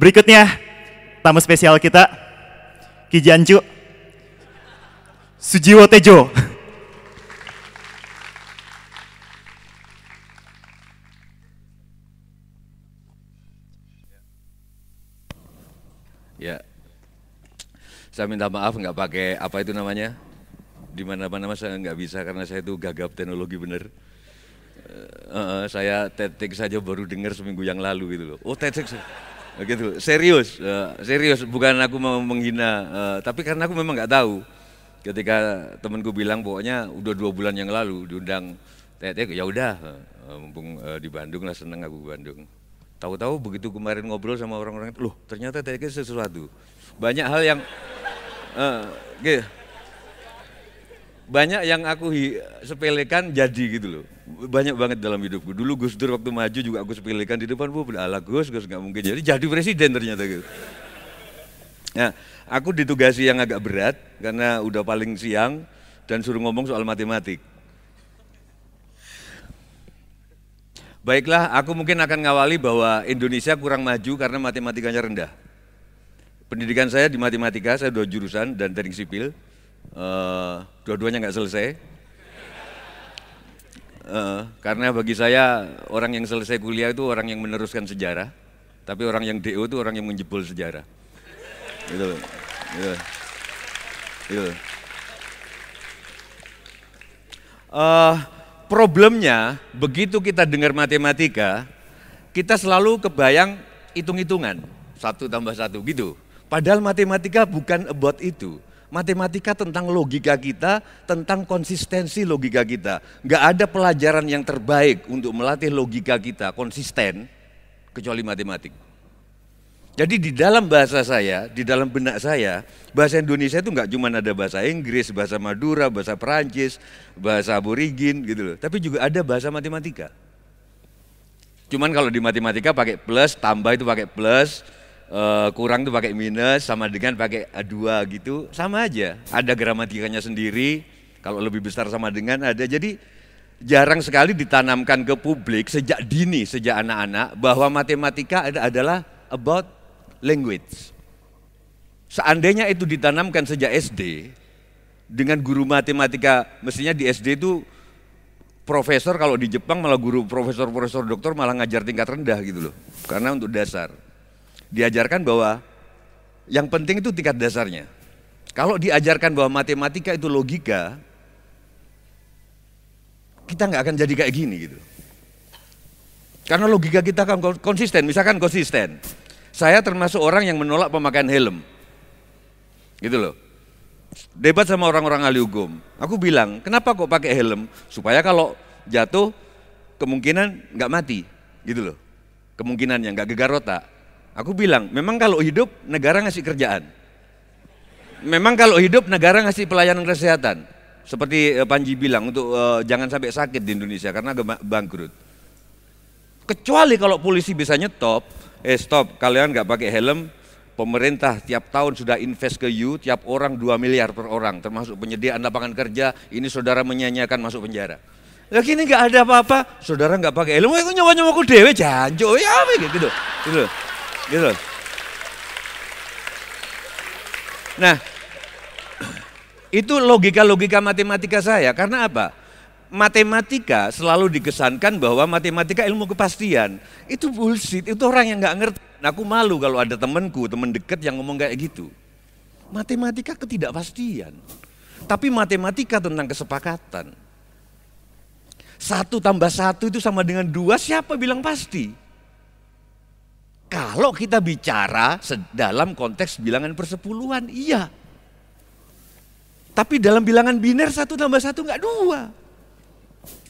Berikutnya tamu spesial kita Ki Jancu Sujiwo Tejo. Ya. Saya minta maaf nggak pakai apa itu namanya? Di mana-mana saya nggak bisa karena saya itu gagap teknologi bener. Uh, uh, saya tetek saja baru dengar seminggu yang lalu gitu loh. Oh tetek gitu serius eh, serius bukan aku mau menghina eh, tapi karena aku memang nggak tahu ketika temanku bilang pokoknya udah dua bulan yang lalu diundang TT ya udah eh, mumpung di Bandung lah seneng aku ke Bandung tahu-tahu begitu kemarin ngobrol sama orang-orang itu loh ternyata TT sesuatu banyak hal yang uh, gitu banyak yang aku sepelekan jadi gitu loh banyak banget dalam hidupku. Dulu Gus Dur waktu maju juga aku sepilihkan di depan bu Ala Gus, Gus nggak mungkin jadi jadi presiden ternyata gitu. Nah, aku ditugasi yang agak berat karena udah paling siang dan suruh ngomong soal matematik. Baiklah, aku mungkin akan ngawali bahwa Indonesia kurang maju karena matematikanya rendah. Pendidikan saya di matematika, saya dua jurusan dan teknik sipil. Uh, dua-duanya nggak selesai, Eh, karena bagi saya orang yang selesai kuliah itu orang yang meneruskan sejarah, tapi orang yang DO itu orang yang menjebol sejarah. Gitu. Gitu. gitu. Uh, problemnya begitu kita dengar matematika, kita selalu kebayang hitung-hitungan satu tambah satu gitu. Padahal matematika bukan about itu matematika tentang logika kita, tentang konsistensi logika kita. Enggak ada pelajaran yang terbaik untuk melatih logika kita konsisten kecuali matematik. Jadi di dalam bahasa saya, di dalam benak saya, bahasa Indonesia itu enggak cuma ada bahasa Inggris, bahasa Madura, bahasa Perancis, bahasa Aborigin gitu loh. Tapi juga ada bahasa matematika. Cuman kalau di matematika pakai plus, tambah itu pakai plus, Eh, kurang tuh pakai minus sama dengan pakai dua gitu sama aja ada gramatikanya sendiri kalau lebih besar sama dengan ada jadi jarang sekali ditanamkan ke publik sejak dini sejak anak-anak bahwa matematika adalah about language seandainya itu ditanamkan sejak SD dengan guru matematika mestinya di SD itu profesor kalau di Jepang malah guru profesor profesor dokter malah ngajar tingkat rendah gitu loh karena untuk dasar diajarkan bahwa yang penting itu tingkat dasarnya. Kalau diajarkan bahwa matematika itu logika, kita nggak akan jadi kayak gini gitu. Karena logika kita kan konsisten, misalkan konsisten. Saya termasuk orang yang menolak pemakaian helm. Gitu loh. Debat sama orang-orang ahli hukum. Aku bilang, kenapa kok pakai helm? Supaya kalau jatuh kemungkinan nggak mati. Gitu loh. Kemungkinannya nggak gegar otak. Aku bilang, memang kalau hidup negara ngasih kerjaan. Memang kalau hidup negara ngasih pelayanan kesehatan. Seperti eh, Panji bilang untuk uh, jangan sampai sakit di Indonesia karena bangkrut. Kecuali kalau polisi bisa nyetop, eh stop, kalian nggak pakai helm, pemerintah tiap tahun sudah invest ke you, tiap orang 2 miliar per orang, termasuk penyediaan lapangan kerja, ini saudara menyanyiakan masuk penjara. Lagi ini nggak ada apa-apa, saudara nggak pakai helm. itu nyawa-nyawaku dewe, janjo, ya apa gitu. gitu. Gitu. Nah, itu logika-logika matematika saya. Karena apa? Matematika selalu dikesankan bahwa matematika ilmu kepastian. Itu bullshit, itu orang yang nggak ngerti. Nah, aku malu kalau ada temenku, temen deket yang ngomong kayak gitu. Matematika ketidakpastian. Tapi matematika tentang kesepakatan. Satu tambah satu itu sama dengan dua, siapa bilang pasti? Kalau kita bicara dalam konteks bilangan persepuluhan, iya. Tapi dalam bilangan biner satu tambah satu nggak dua.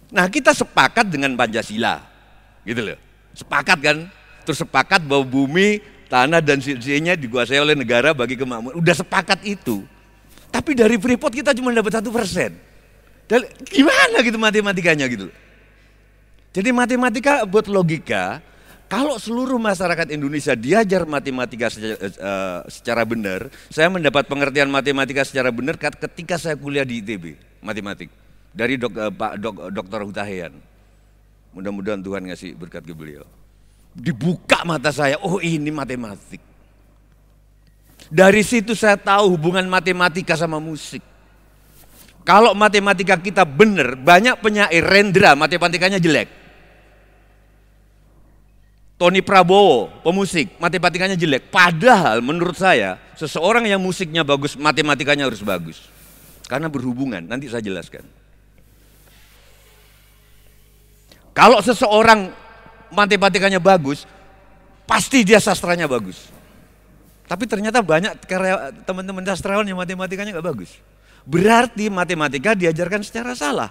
Nah kita sepakat dengan Pancasila, gitu loh. Sepakat kan? Terus sepakat bahwa bumi, tanah dan sisinya dikuasai oleh negara bagi kemakmuran. Udah sepakat itu. Tapi dari Freeport kita cuma dapat satu persen. Dan gimana gitu matematikanya gitu. Jadi matematika buat logika kalau seluruh masyarakat Indonesia diajar matematika secara, uh, eh, eh, secara benar, saya mendapat pengertian matematika secara benar ketika saya kuliah di ITB, matematik. Dari dok, uh, Pak dok, Dr. Hutahian. Mudah-mudahan Tuhan ngasih berkat ke beliau. Dibuka mata saya, oh ini matematik. Dari situ saya tahu hubungan matematika sama musik. Kalau matematika kita benar, banyak penyair Rendra matematikanya jelek. Tony Prabowo, pemusik, matematikanya jelek. Padahal menurut saya, seseorang yang musiknya bagus, matematikanya harus bagus. Karena berhubungan, nanti saya jelaskan. Kalau seseorang matematikanya bagus, pasti dia sastranya bagus. Tapi ternyata banyak teman-teman sastrawan yang matematikanya nggak bagus. Berarti matematika diajarkan secara salah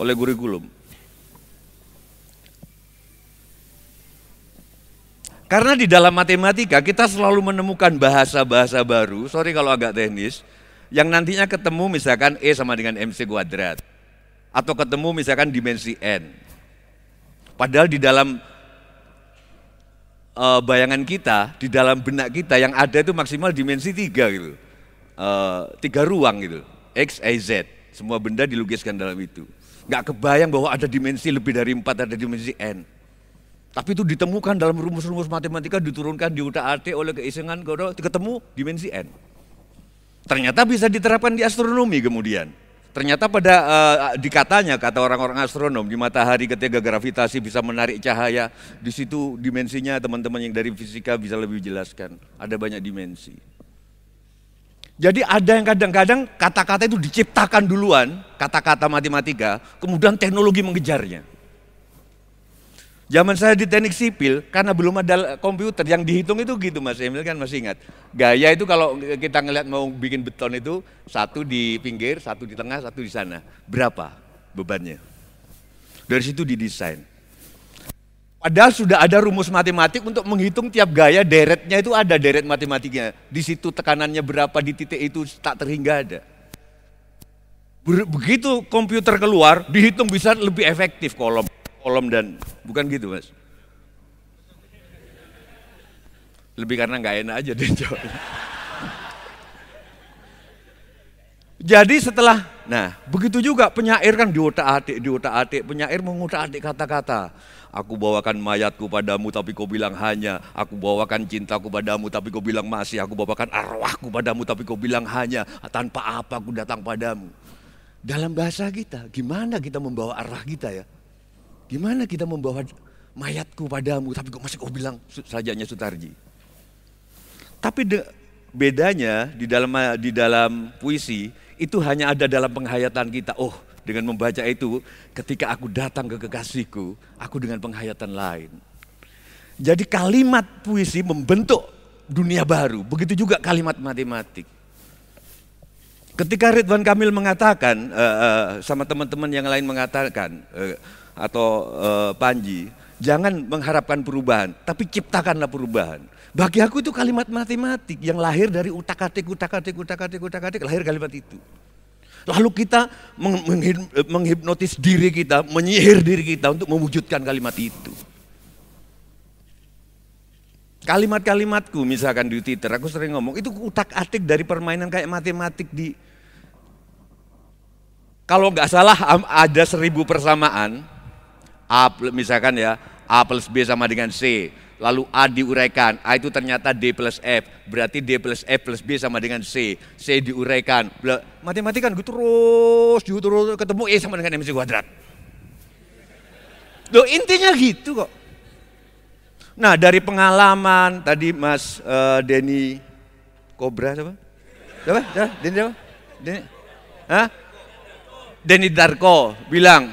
oleh kurikulum. Karena di dalam matematika kita selalu menemukan bahasa-bahasa baru, sorry kalau agak teknis, yang nantinya ketemu misalkan E sama dengan MC kuadrat. Atau ketemu misalkan dimensi N. Padahal di dalam uh, bayangan kita, di dalam benak kita yang ada itu maksimal dimensi tiga gitu. Uh, tiga ruang gitu, X, Y, Z. Semua benda dilukiskan dalam itu. Gak kebayang bahwa ada dimensi lebih dari empat, ada dimensi N. Tapi itu ditemukan dalam rumus-rumus matematika diturunkan di utak arti oleh keisengan koro ketemu dimensi n. Ternyata bisa diterapkan di astronomi kemudian. Ternyata pada uh, dikatanya kata orang-orang astronom di matahari ketika gravitasi bisa menarik cahaya, di situ dimensinya teman-teman yang dari fisika bisa lebih jelaskan. Ada banyak dimensi. Jadi ada yang kadang-kadang kata-kata itu diciptakan duluan, kata-kata matematika, kemudian teknologi mengejarnya. Zaman saya di teknik sipil, karena belum ada komputer, yang dihitung itu gitu Mas Emil kan masih ingat. Gaya itu kalau kita ngeliat mau bikin beton itu, satu di pinggir, satu di tengah, satu di sana. Berapa bebannya? Dari situ didesain. Padahal sudah ada rumus matematik untuk menghitung tiap gaya deretnya itu ada deret matematiknya. Di situ tekanannya berapa di titik itu tak terhingga ada. Begitu komputer keluar, dihitung bisa lebih efektif kolom kolom dan bukan gitu mas. Lebih karena nggak enak aja dia jawab. Jadi setelah, nah begitu juga penyair kan di otak atik, di otak atik, penyair mengutak atik kata-kata. Aku bawakan mayatku padamu tapi kau bilang hanya. Aku bawakan cintaku padamu tapi kau bilang masih. Aku bawakan arwahku padamu tapi kau bilang hanya. Tanpa apa aku datang padamu. Dalam bahasa kita, gimana kita membawa arwah kita ya? Gimana kita membawa mayatku padamu? Tapi kok masih kau bilang sajanya Sutarji. Tapi de, bedanya di dalam di dalam puisi itu hanya ada dalam penghayatan kita. Oh, dengan membaca itu ketika aku datang ke kekasihku, aku dengan penghayatan lain. Jadi kalimat puisi membentuk dunia baru. Begitu juga kalimat matematik. Ketika Ridwan Kamil mengatakan eh, eh, sama teman-teman yang lain mengatakan eh, atau uh, Panji, jangan mengharapkan perubahan, tapi ciptakanlah perubahan. Bagi aku itu kalimat matematik yang lahir dari utak-atik, utak-atik, utak-atik, utak-atik, lahir kalimat itu. Lalu kita eh, menghipnotis diri kita, menyihir diri kita untuk mewujudkan kalimat itu. Kalimat-kalimatku misalkan di Twitter, aku sering ngomong, itu utak-atik dari permainan kayak matematik di... Kalau nggak salah ada seribu persamaan, A misalkan ya, A plus B sama dengan C. Lalu A diuraikan, A itu ternyata D plus F. Berarti D plus F plus B sama dengan C. C diuraikan. Matematika gue gitu terus, gue gitu terus ketemu E sama dengan MC kuadrat. Loh intinya gitu kok. Nah dari pengalaman tadi Mas uh, Denny Kobra siapa? Siapa? Denny siapa? Denny? Hah? Denny Darko bilang,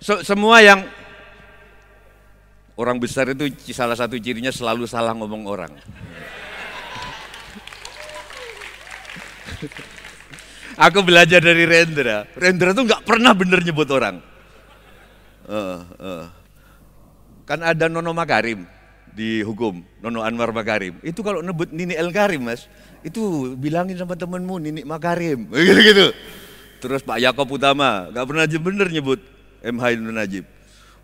semua yang orang besar itu salah satu cirinya selalu salah ngomong orang. Aku belajar dari Rendra. Rendra tuh nggak pernah bener nyebut orang. Uh, uh. Kan ada Nono Makarim di hukum, Nono Anwar Makarim. Itu kalau nebut Nini El Karim mas, itu bilangin sama temenmu Nini Makarim, gitu-gitu. Terus Pak Yakob Utama, gak pernah bener nyebut MH Ainun Najib.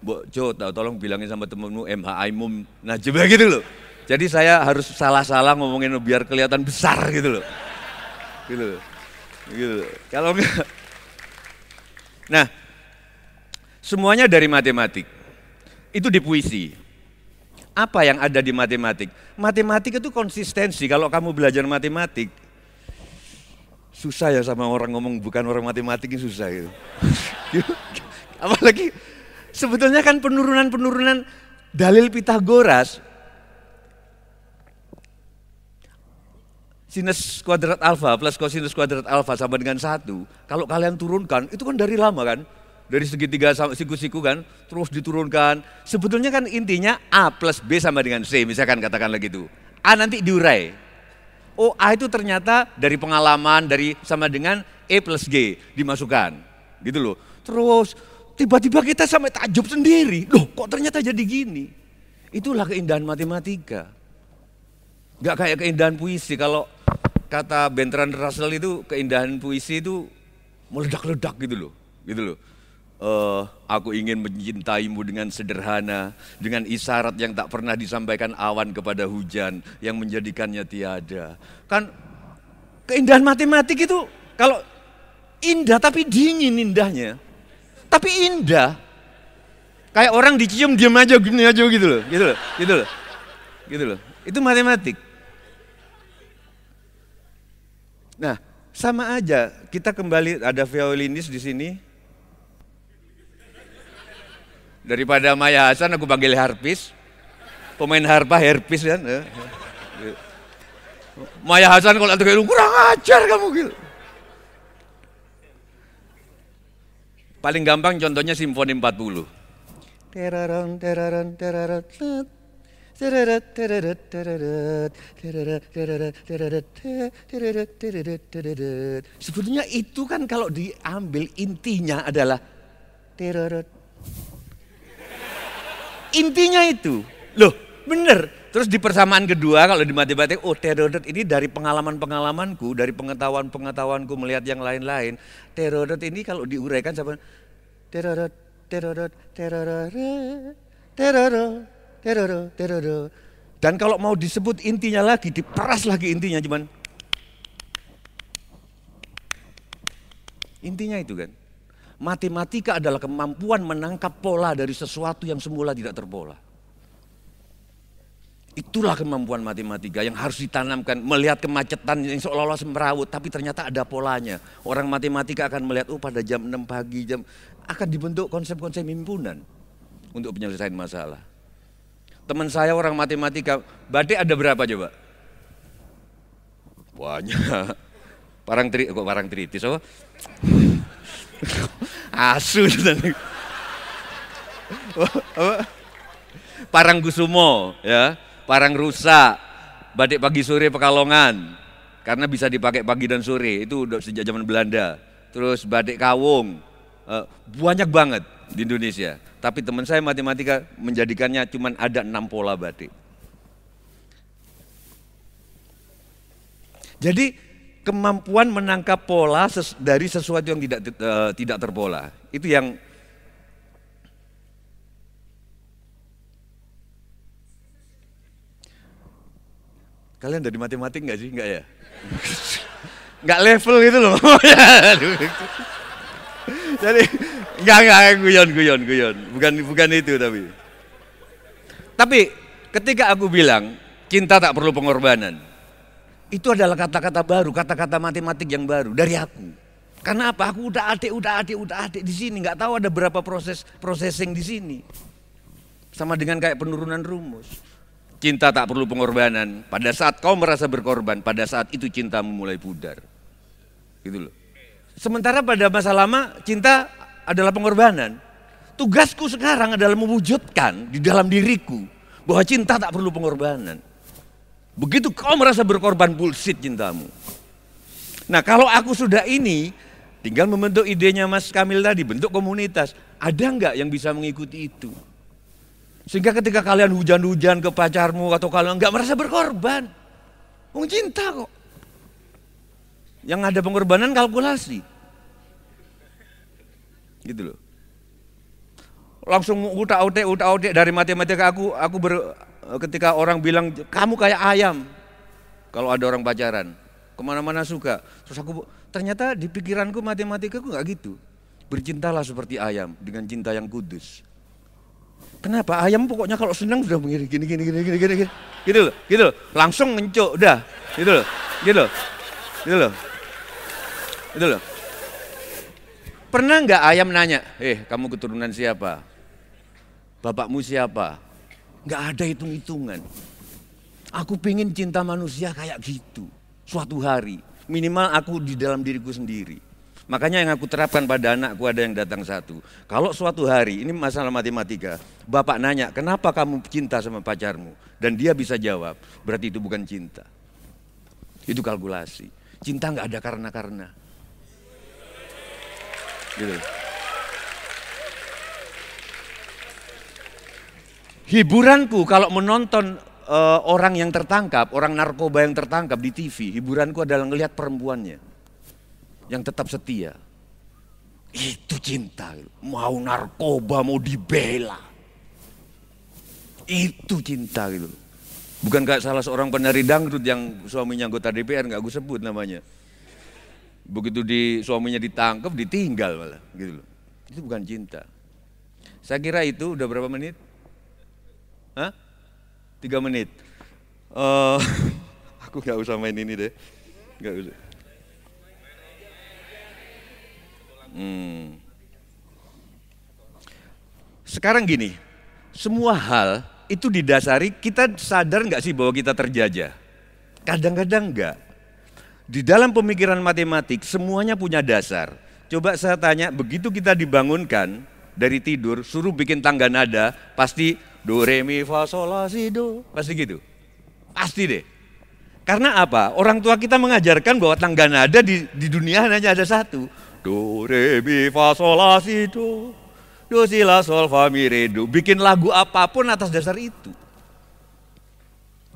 Mbok Jo, tolong bilangin sama temenmu MH Ainun Najib ya gitu loh. Jadi saya harus salah-salah ngomongin biar kelihatan besar gitu loh. Gitu loh. Gitu loh. Kalau enggak. Nah, semuanya dari matematik. Itu di puisi. Apa yang ada di matematik? Matematik itu konsistensi. Kalau kamu belajar matematik, susah ya sama orang ngomong bukan orang matematik ini susah gitu. Apalagi sebetulnya kan penurunan-penurunan dalil Pitagoras sinus kuadrat alfa plus kosinus kuadrat alfa sama dengan satu. Kalau kalian turunkan, itu kan dari lama kan? Dari segitiga siku-siku kan, terus diturunkan. Sebetulnya kan intinya A plus B sama dengan C, misalkan katakan lagi itu A nanti diurai, Oh A itu ternyata dari pengalaman, dari sama dengan E plus G dimasukkan. Gitu loh. Terus tiba-tiba kita sampai takjub sendiri. Loh kok ternyata jadi gini? Itulah keindahan matematika. Gak kayak keindahan puisi. Kalau kata Bentran Russell itu keindahan puisi itu meledak-ledak gitu loh. Gitu loh uh, aku ingin mencintaimu dengan sederhana, dengan isyarat yang tak pernah disampaikan awan kepada hujan yang menjadikannya tiada. Kan keindahan matematik itu kalau indah tapi dingin indahnya. Tapi indah. Kayak orang dicium diam aja gini aja gitu loh, gitu loh, gitu loh. Gitu loh. Itu matematik. Nah, sama aja kita kembali ada violinis di sini Daripada Maya Hasan aku panggil harpis. Pemain harpa Harpis kan. Eh. Maya Hasan kalau ada kayak kurang ajar kamu gitu. Paling gampang contohnya Simfoni 40. terarang, terarang, terarang. Sebetulnya itu kan kalau diambil intinya adalah Intinya itu. Loh, bener. Terus di persamaan kedua kalau di matematik, oh terodot ini dari pengalaman-pengalamanku, dari pengetahuan-pengetahuanku melihat yang lain-lain. Terodot ini kalau diuraikan sama terodot, terodot, terodot, terodot, terodot, terodot. Dan kalau mau disebut intinya lagi, diperas lagi intinya cuman. Intinya itu kan matematika adalah kemampuan menangkap pola dari sesuatu yang semula tidak terpola. Itulah kemampuan matematika yang harus ditanamkan. Melihat kemacetan yang seolah-olah semrawut, tapi ternyata ada polanya. Orang matematika akan melihat, oh pada jam 6 pagi, jam akan dibentuk konsep-konsep himpunan untuk penyelesaian masalah. Teman saya orang matematika, batik ada berapa coba? Banyak. Parang tri, kok parang tritis apa? Asu. Gitu. Oh, Parang Gusumo, ya, Parang Rusa, Batik Pagi Sore Pekalongan, karena bisa dipakai pagi dan sore, itu udah sejak zaman Belanda. Terus Batik Kawung, eh, banyak banget di Indonesia. Tapi teman saya matematika menjadikannya cuma ada enam pola batik. Jadi kemampuan menangkap pola ses, dari sesuatu yang tidak uh, tidak terpola. Itu yang Kalian dari matematik nggak sih? Nggak ya? Nggak level gitu loh. Jadi nggak nggak guyon guyon guyon. Bukan bukan itu tapi. Tapi ketika aku bilang cinta tak perlu pengorbanan, itu adalah kata-kata baru, kata-kata matematik yang baru dari aku. Karena apa? Aku udah atik, udah atik, udah atik di sini. Gak tahu ada berapa proses processing di sini. Sama dengan kayak penurunan rumus. Cinta tak perlu pengorbanan. Pada saat kau merasa berkorban, pada saat itu cinta mulai pudar. Gitu loh. Sementara pada masa lama cinta adalah pengorbanan. Tugasku sekarang adalah mewujudkan di dalam diriku bahwa cinta tak perlu pengorbanan. Begitu kau merasa berkorban bullshit cintamu. Nah kalau aku sudah ini, tinggal membentuk idenya Mas Kamil tadi, bentuk komunitas. Ada nggak yang bisa mengikuti itu? Sehingga ketika kalian hujan-hujan ke pacarmu atau kalian nggak merasa berkorban. Wong cinta kok. Yang ada pengorbanan kalkulasi. Gitu loh. Langsung utak-utik, utak-utik dari matematika aku, aku ber, ketika orang bilang kamu kayak ayam kalau ada orang pacaran kemana-mana suka terus aku ternyata di pikiranku matematikaku nggak gitu bercintalah seperti ayam dengan cinta yang kudus kenapa ayam pokoknya kalau senang sudah begini gini gini gini gini gini gini gitu loh gitu loh langsung ngencok udah gitu loh gitu loh gitu loh gitu loh pernah nggak ayam nanya eh kamu keturunan siapa bapakmu siapa Nggak ada hitung-hitungan. Aku pingin cinta manusia kayak gitu. Suatu hari, minimal aku di dalam diriku sendiri. Makanya yang aku terapkan pada anakku ada yang datang satu. Kalau suatu hari, ini masalah matematika, bapak nanya, kenapa kamu cinta sama pacarmu? Dan dia bisa jawab, berarti itu bukan cinta. Itu kalkulasi. Cinta nggak ada karena-karena. Gitu. Hiburanku kalau menonton uh, orang yang tertangkap, orang narkoba yang tertangkap di TV, hiburanku adalah ngelihat perempuannya yang tetap setia. Itu cinta, mau narkoba, mau dibela. Itu cinta gitu. Bukan kayak salah seorang penari dangdut yang suaminya anggota DPR, nggak gue sebut namanya. Begitu di suaminya ditangkap, ditinggal malah gitu loh. Itu bukan cinta. Saya kira itu udah berapa menit? Hah? Tiga menit. Uh, aku nggak usah main ini deh. Nggak usah. Hmm. Sekarang gini, semua hal itu didasari kita sadar nggak sih bahwa kita terjajah? Kadang-kadang nggak. Di dalam pemikiran matematik semuanya punya dasar. Coba saya tanya, begitu kita dibangunkan dari tidur, suruh bikin tangga nada, pasti Do, re, mi, fa, sol, la, si, do. Pasti gitu. Pasti deh. Karena apa? Orang tua kita mengajarkan bahwa tangga nada di, di dunia hanya ada satu. Do, re, mi, fa, sol, la, si, do. Do, si, la, sol, fa, mi, re, do. Bikin lagu apapun atas dasar itu.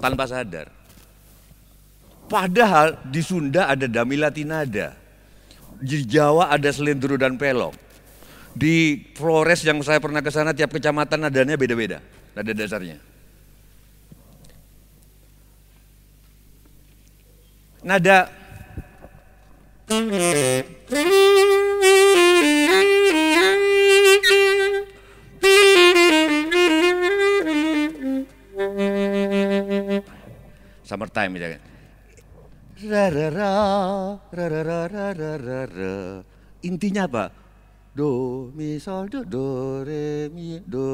Tanpa sadar. Padahal di Sunda ada damilati nada. Di Jawa ada selindru dan pelok Di Flores yang saya pernah ke sana tiap kecamatan nadanya beda-beda ada dasarnya. Nada Summer time, gitu kan. Ra ra ra ra ra ra ra ra ra ra. Intinya apa? Do mi sol do do re mi do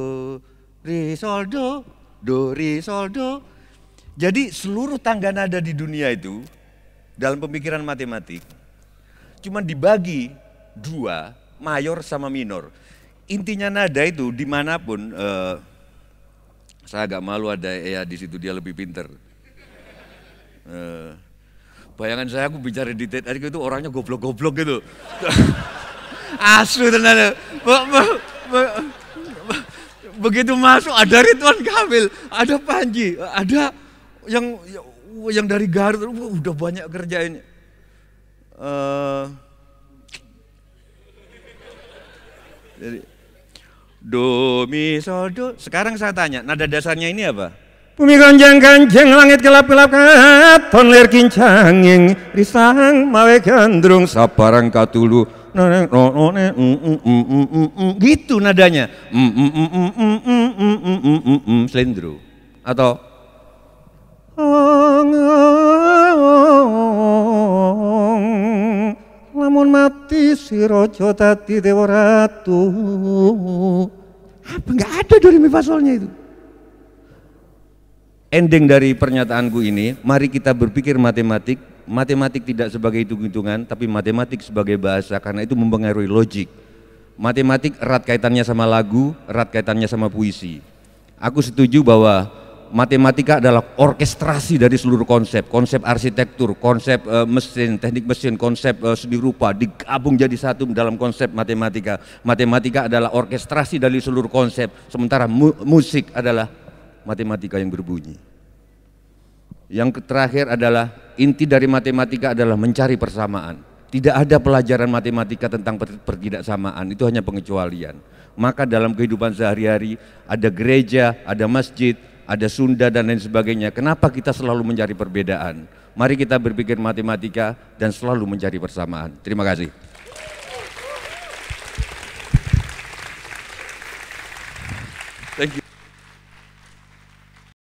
Re sol do, do re sol do. Jadi seluruh tangga nada di dunia itu dalam pemikiran matematik cuman dibagi dua mayor sama minor. Intinya nada itu dimanapun eh, saya agak malu ada ya di situ dia lebih pinter. Eh, bayangan saya aku bicara di tadi itu orangnya goblok-goblok gitu. Asli ternyata begitu masuk ada Ridwan Kamil, ada Panji, ada yang yang dari Garut uh, udah banyak kerjain. Uh, jadi do mi sol do. Sekarang saya tanya, nada dasarnya ini apa? Bumi gonjang ganjeng langit gelap gelap ler kincang ing risang mawe gandrung saparang katulu gitu nadanya selendro atau lamun mati si rojo tati dewa ratu apa nggak ada dari mifasolnya itu ending dari pernyataanku ini mari kita berpikir matematik matematik tidak sebagai hitung-hitungan, tapi matematik sebagai bahasa karena itu mempengaruhi logik. Matematik erat kaitannya sama lagu, erat kaitannya sama puisi. Aku setuju bahwa matematika adalah orkestrasi dari seluruh konsep, konsep arsitektur, konsep uh, mesin, teknik mesin, konsep uh, seni rupa digabung jadi satu dalam konsep matematika. Matematika adalah orkestrasi dari seluruh konsep, sementara mu musik adalah matematika yang berbunyi. Yang terakhir adalah inti dari matematika adalah mencari persamaan. Tidak ada pelajaran matematika tentang pertidaksamaan, itu hanya pengecualian. Maka dalam kehidupan sehari-hari ada gereja, ada masjid, ada Sunda dan lain sebagainya. Kenapa kita selalu mencari perbedaan? Mari kita berpikir matematika dan selalu mencari persamaan. Terima kasih.